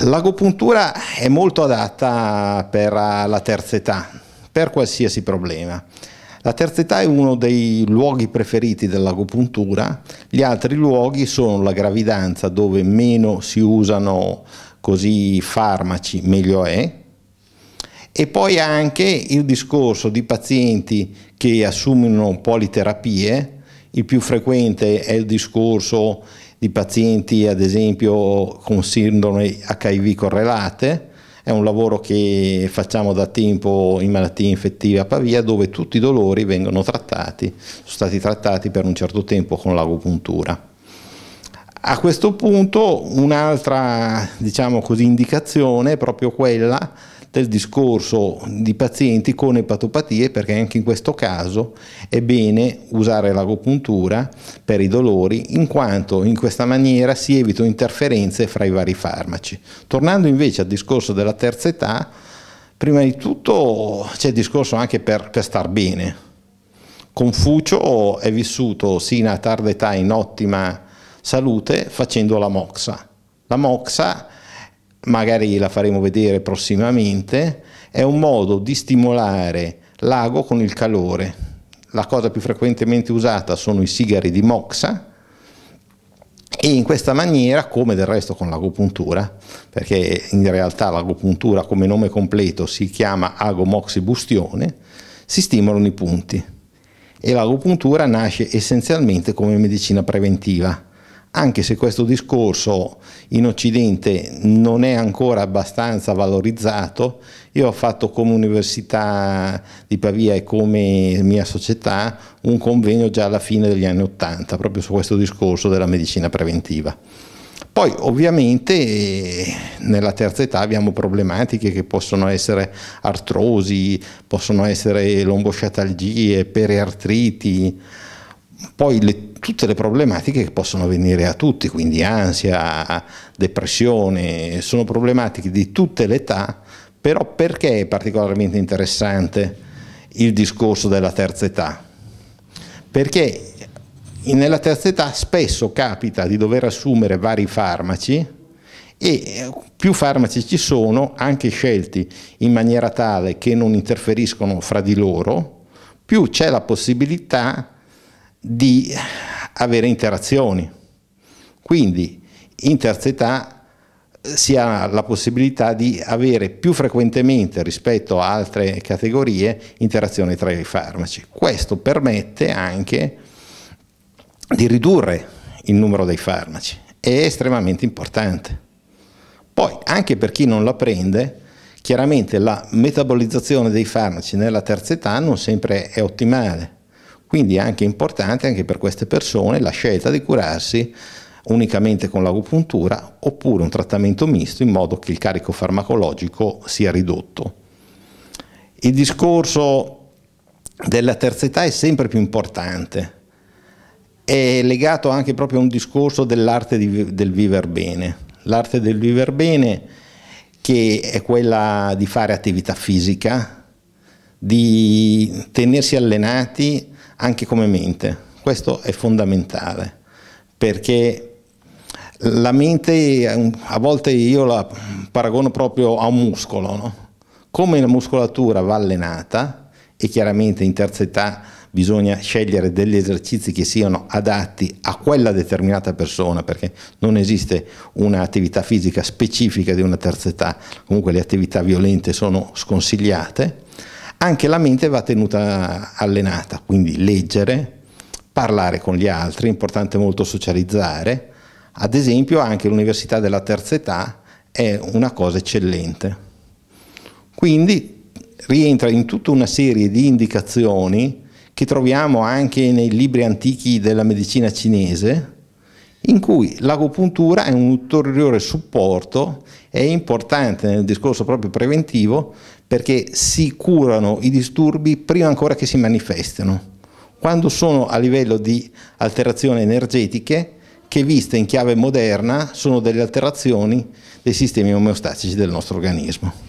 L'agopuntura è molto adatta per la terza età, per qualsiasi problema. La terza età è uno dei luoghi preferiti dell'agopuntura, gli altri luoghi sono la gravidanza dove meno si usano così farmaci, meglio è, e poi anche il discorso di pazienti che assumono politerapie, il più frequente è il discorso di pazienti ad esempio con sindrome HIV correlate, è un lavoro che facciamo da tempo in malattie infettive a Pavia dove tutti i dolori vengono trattati, sono stati trattati per un certo tempo con l'agopuntura. A questo punto un'altra diciamo così, indicazione è proprio quella del discorso di pazienti con epatopatie perché anche in questo caso è bene usare l'agopuntura per i dolori in quanto in questa maniera si evitano interferenze fra i vari farmaci. Tornando invece al discorso della terza età, prima di tutto c'è il discorso anche per, per star bene. Confucio è vissuto sino a tarda età in ottima salute facendo la moxa. La moxa magari la faremo vedere prossimamente, è un modo di stimolare l'ago con il calore. La cosa più frequentemente usata sono i sigari di moxa e in questa maniera, come del resto con l'agopuntura, perché in realtà l'agopuntura come nome completo si chiama ago moxibustione, si stimolano i punti e l'agopuntura nasce essenzialmente come medicina preventiva anche se questo discorso in Occidente non è ancora abbastanza valorizzato, io ho fatto come Università di Pavia e come mia società un convegno già alla fine degli anni Ottanta proprio su questo discorso della medicina preventiva. Poi ovviamente nella terza età abbiamo problematiche che possono essere artrosi, possono essere lombosciatalgie, periartriti, poi le, tutte le problematiche che possono venire a tutti, quindi ansia, depressione, sono problematiche di tutte le età, però perché è particolarmente interessante il discorso della terza età? Perché nella terza età spesso capita di dover assumere vari farmaci e eh, più farmaci ci sono, anche scelti in maniera tale che non interferiscono fra di loro, più c'è la possibilità di avere interazioni. Quindi in terza età eh, si ha la possibilità di avere più frequentemente rispetto a altre categorie interazioni tra i farmaci. Questo permette anche di ridurre il numero dei farmaci, è estremamente importante. Poi anche per chi non la prende, chiaramente la metabolizzazione dei farmaci nella terza età non sempre è ottimale quindi è anche importante anche per queste persone la scelta di curarsi unicamente con l'agopuntura oppure un trattamento misto in modo che il carico farmacologico sia ridotto. Il discorso della terza età è sempre più importante, è legato anche proprio a un discorso dell'arte di, del viver bene. L'arte del viver bene che è quella di fare attività fisica, di tenersi allenati, anche come mente. Questo è fondamentale perché la mente a volte io la paragono proprio a un muscolo, no? come la muscolatura va allenata e chiaramente in terza età bisogna scegliere degli esercizi che siano adatti a quella determinata persona perché non esiste un'attività fisica specifica di una terza età, comunque le attività violente sono sconsigliate anche la mente va tenuta allenata, quindi leggere, parlare con gli altri, è importante molto socializzare. Ad esempio anche l'università della terza età è una cosa eccellente. Quindi rientra in tutta una serie di indicazioni che troviamo anche nei libri antichi della medicina cinese, in cui l'agopuntura è un ulteriore supporto, è importante nel discorso proprio preventivo perché si curano i disturbi prima ancora che si manifestino, quando sono a livello di alterazioni energetiche che viste in chiave moderna sono delle alterazioni dei sistemi omeostatici del nostro organismo.